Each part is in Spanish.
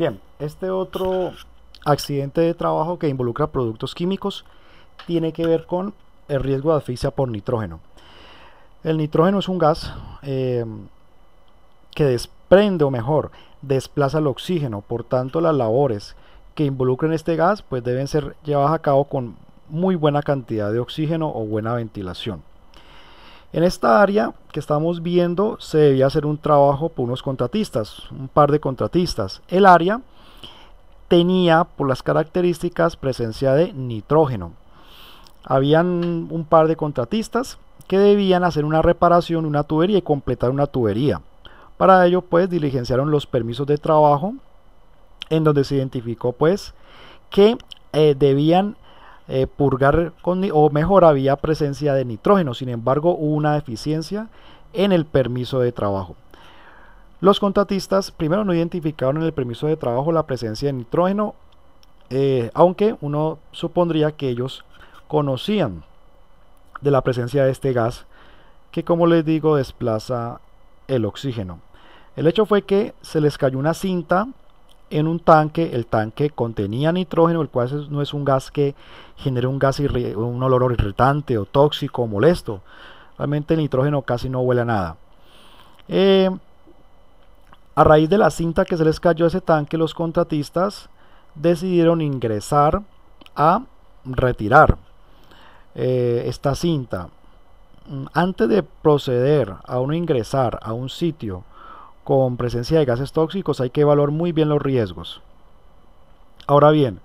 Bien, este otro accidente de trabajo que involucra productos químicos tiene que ver con el riesgo de asfixia por nitrógeno. El nitrógeno es un gas eh, que desprende o mejor desplaza el oxígeno, por tanto las labores que involucren este gas pues deben ser llevadas a cabo con muy buena cantidad de oxígeno o buena ventilación. En esta área que estamos viendo se debía hacer un trabajo por unos contratistas, un par de contratistas. El área tenía por las características presencia de nitrógeno. Habían un par de contratistas que debían hacer una reparación, una tubería y completar una tubería. Para ello pues diligenciaron los permisos de trabajo en donde se identificó pues que eh, debían eh, purgar con, o mejor había presencia de nitrógeno, sin embargo hubo una deficiencia en el permiso de trabajo. Los contratistas primero no identificaron en el permiso de trabajo la presencia de nitrógeno, eh, aunque uno supondría que ellos conocían de la presencia de este gas que como les digo desplaza el oxígeno. El hecho fue que se les cayó una cinta en un tanque, el tanque contenía nitrógeno, el cual no es un gas que genere un, gas un olor irritante o tóxico o molesto. Realmente el nitrógeno casi no huele a nada. Eh, a raíz de la cinta que se les cayó a ese tanque, los contratistas decidieron ingresar a retirar eh, esta cinta. Mm, antes de proceder a uno ingresar a un sitio con presencia de gases tóxicos, hay que evaluar muy bien los riesgos. Ahora bien,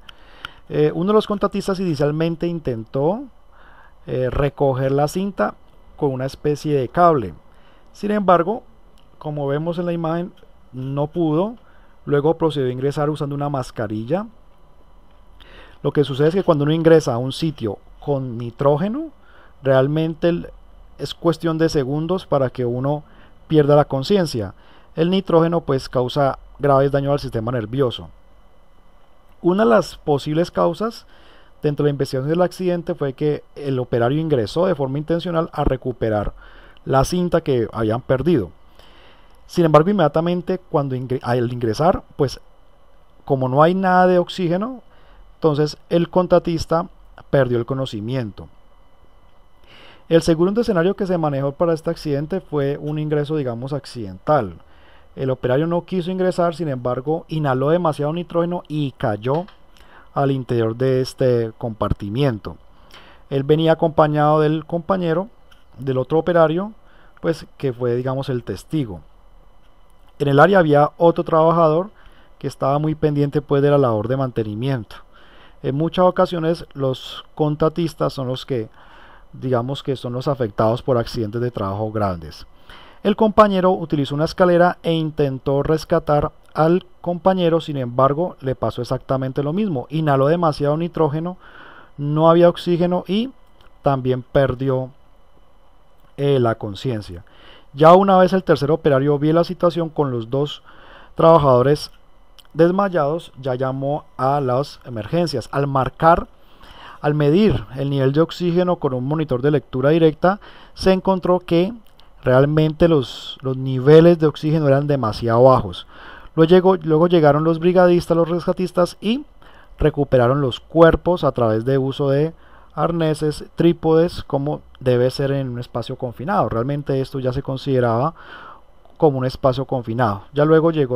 eh, uno de los contratistas inicialmente intentó eh, recoger la cinta con una especie de cable. Sin embargo, como vemos en la imagen, no pudo. Luego procedió a ingresar usando una mascarilla. Lo que sucede es que cuando uno ingresa a un sitio con nitrógeno, realmente es cuestión de segundos para que uno pierda la conciencia el nitrógeno pues causa graves daños al sistema nervioso. Una de las posibles causas dentro de la investigación del accidente fue que el operario ingresó de forma intencional a recuperar la cinta que habían perdido. Sin embargo, inmediatamente cuando al ingresar, pues como no hay nada de oxígeno, entonces el contratista perdió el conocimiento. El segundo escenario que se manejó para este accidente fue un ingreso, digamos, accidental. El operario no quiso ingresar, sin embargo, inhaló demasiado nitrógeno y cayó al interior de este compartimiento. Él venía acompañado del compañero, del otro operario, pues que fue, digamos, el testigo. En el área había otro trabajador que estaba muy pendiente pues de la labor de mantenimiento. En muchas ocasiones los contratistas son los que, digamos que son los afectados por accidentes de trabajo grandes. El compañero utilizó una escalera e intentó rescatar al compañero, sin embargo le pasó exactamente lo mismo. Inhaló demasiado nitrógeno, no había oxígeno y también perdió eh, la conciencia. Ya una vez el tercer operario vio la situación con los dos trabajadores desmayados, ya llamó a las emergencias. Al marcar, al medir el nivel de oxígeno con un monitor de lectura directa, se encontró que Realmente los, niveles de oxígeno eran demasiado bajos. Luego, llegó, luego llegaron los brigadistas, los rescatistas y recuperaron los cuerpos a través de uso de arneses, trípodes, como debe ser en un espacio confinado. Realmente esto ya se consideraba como un espacio confinado. Ya luego llegó